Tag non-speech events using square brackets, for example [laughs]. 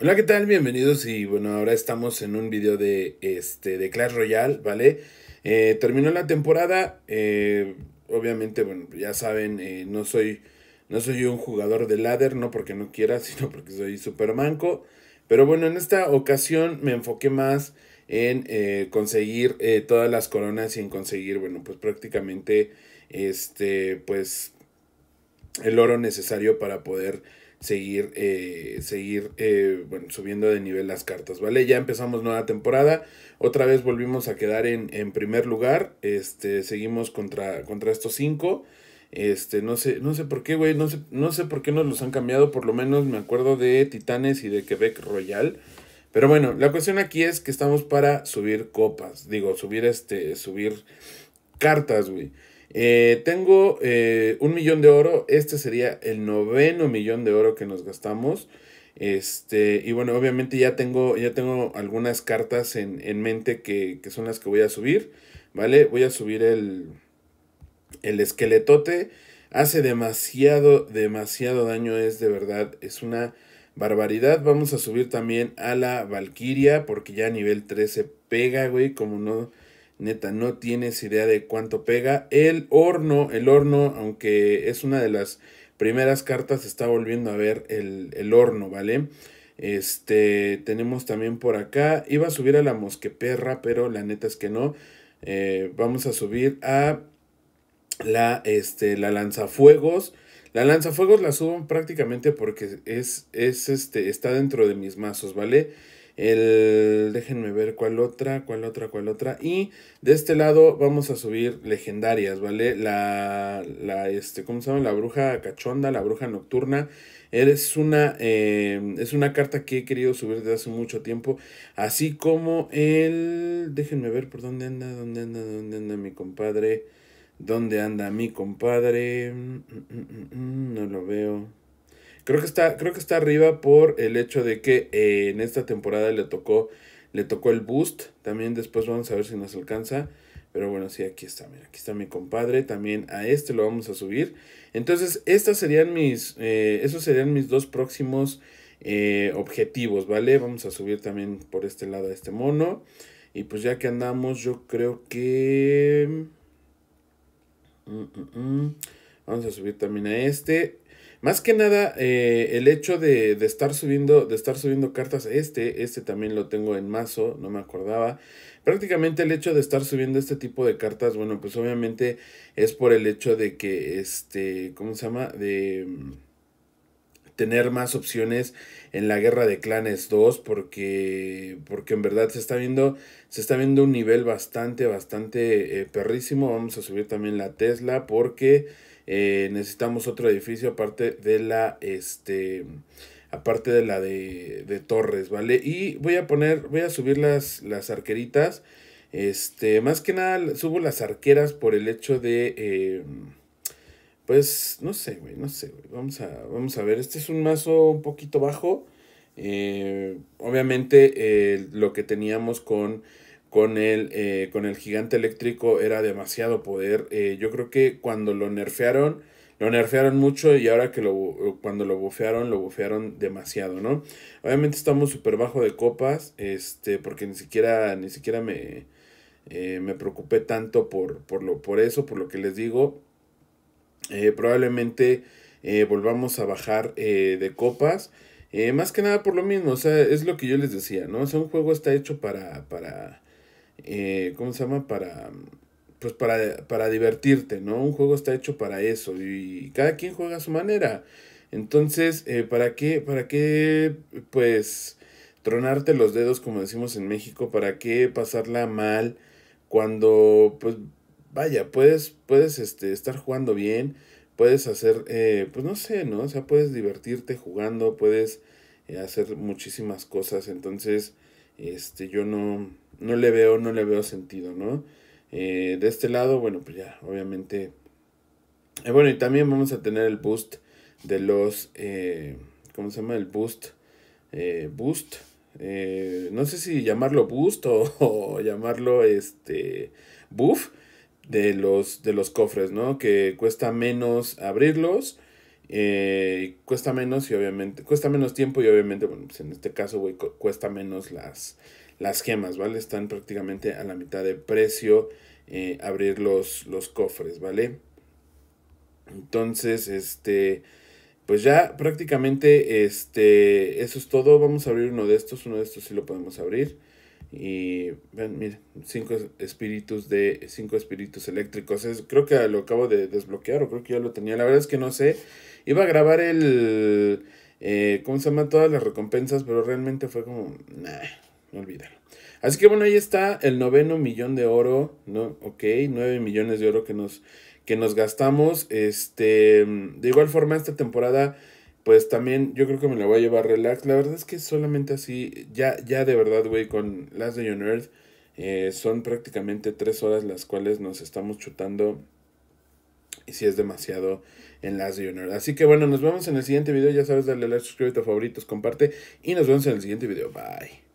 Hola, ¿qué tal? Bienvenidos y bueno, ahora estamos en un video de, este, de Clash Royale, ¿vale? Eh, terminó la temporada, eh, obviamente, bueno, ya saben, eh, no, soy, no soy un jugador de ladder, no porque no quiera, [laughs] sino porque soy super manco. Pero bueno, en esta ocasión me enfoqué más en conseguir todas las coronas y en conseguir, bueno, pues prácticamente, este, pues, el oro necesario para poder seguir, eh, seguir eh, bueno, subiendo de nivel las cartas, ¿vale? Ya empezamos nueva temporada, otra vez volvimos a quedar en, primer lugar, este, seguimos contra, contra estos cinco, este, no sé, no sé por qué, güey, no sé, no sé por qué nos los han cambiado, por lo menos me acuerdo de Titanes y de Quebec Royal. Pero bueno, la cuestión aquí es que estamos para subir copas, digo, subir este, subir cartas, güey. Eh, tengo eh, un millón de oro. Este sería el noveno millón de oro que nos gastamos. Este, y bueno, obviamente ya tengo, ya tengo algunas cartas en, mente que, son las que voy a subir. ¿Vale? Voy a subir el, el esqueletote. Hace demasiado, demasiado daño. Es de verdad, es una barbaridad. Vamos a subir también a la Valkyria. Porque ya a nivel 13 pega, güey. Como no Neta, no tienes idea de cuánto pega. El horno, el horno, aunque es una de las primeras cartas, está volviendo a ver el, horno, ¿vale? Este, tenemos también por acá. Iba a subir a la mosqueperra, pero la neta es que no. Eh, vamos a subir a la, este, la lanzafuegos. La lanzafuegos la subo prácticamente porque es, es este, está dentro de mis mazos, ¿vale? vale el, déjenme ver cuál otra, cuál otra, cuál otra. Y de este lado vamos a subir legendarias, ¿vale? La, la este, ¿cómo se llama? La bruja cachonda, la bruja nocturna. eres una, em, es una carta que he querido subir desde hace mucho tiempo. Así como el... Déjenme ver por dónde anda, dónde anda, dónde anda mi compadre. ¿Dónde anda mi compadre? Mm, mm, mm, no lo veo. Creo que está, creo que está arriba por el hecho de que eh, en esta temporada le tocó, le tocó el boost. También después vamos a ver si nos alcanza. Pero bueno, sí, aquí está, mira, aquí está mi compadre. También a este lo vamos a subir. Entonces, estas serían mis, eh, esos serían mis dos próximos eh, objetivos, ¿vale? Vamos a subir también por este lado a este mono. Y pues ya que andamos, yo creo que... Mm, mm, mm, vamos a subir también a este. Más que nada, eh, el hecho de, estar subiendo, de estar subiendo cartas, este, este también lo tengo en mazo, no me acordaba. Prácticamente el hecho de estar subiendo este tipo de cartas, bueno, pues obviamente es por el hecho de que, este, ¿cómo se llama? De mm, tener más opciones en la guerra de clanes 2 porque porque en verdad se está viendo se está viendo un nivel bastante bastante eh, perrísimo vamos a subir también la tesla porque eh, necesitamos otro edificio aparte de la, este, aparte de la de, de, Torres, ¿vale? Y voy a poner, voy a subir las, las arqueritas. Este, más que nada subo las arqueras por el hecho de... Eh, pues no sé, güey, no sé, güey. Vamos a, vamos a ver. Este es un mazo un poquito bajo. Eh, obviamente lo que teníamos con con el, eh, con el gigante eléctrico era demasiado poder. Eh, yo creo que cuando lo nerfearon, lo nerfearon mucho y ahora que lo, cuando lo bufearon, lo bufearon demasiado, ¿no? Obviamente estamos súper bajo de copas, este, porque ni siquiera, ni siquiera me, eh, me preocupé tanto por, por, lo, por eso, por lo que les digo. probablemente volvamos a bajar de copas. más que nada por lo mismo, o sea, es lo que yo les decía, ¿no? O sea, un juego está hecho para, para eh, ¿cómo se llama? Para, pues para, para divertirte, ¿no? Un juego está hecho para eso y cada quien juega a su manera. Entonces, eh, ¿para qué, para qué, pues, tronarte los dedos, como decimos en México? ¿Para qué pasarla mal cuando, pues, vaya, puedes, puedes este, estar jugando bien, puedes hacer, eh, pues, no sé, ¿no? O sea, puedes divertirte jugando, puedes eh, hacer muchísimas cosas. Entonces, este, yo no no le veo, no le veo sentido, ¿no? Eh, de este lado, bueno, pues ya, obviamente. Eh, bueno, y también vamos a tener el boost de los. Eh, ¿Cómo se llama? El boost. boost. no sé si llamarlo boost [laughs] o, llamarlo este. buff. De los, de los cofres, ¿no? Que cuesta menos abrirlos. cuesta menos y obviamente. Cuesta menos tiempo y obviamente, bueno, pues en este caso, cuesta menos las las gemas, ¿vale? Están prácticamente a la mitad de precio eh, abrir los, cofres, ¿vale? Entonces, este, pues ya prácticamente, este, eso es todo. Vamos a abrir uno de estos, uno de estos sí lo podemos abrir. Y ven, miren, cinco espíritus de cinco espíritus eléctricos. Es, creo que lo acabo de desbloquear o creo que ya lo tenía. La verdad es que no sé. Iba a grabar el eh, ¿cómo se llama? Todas las recompensas, pero realmente fue como olvídalo. Así que bueno, ahí está el noveno millón de oro, ¿no? Ok, nueve millones de oro que nos, que nos gastamos. Este, de igual forma, esta temporada, pues también yo creo que me lo voy a llevar relax. La verdad es que solamente así, ya, ya de verdad, güey, con Last Day on eh, son prácticamente tres horas las cuales nos estamos chutando. Y si es demasiado en Last Day on Así que bueno, nos vemos en el siguiente video. Ya sabes, dale like, suscríbete a favoritos, comparte. Y nos vemos en el siguiente video. Bye.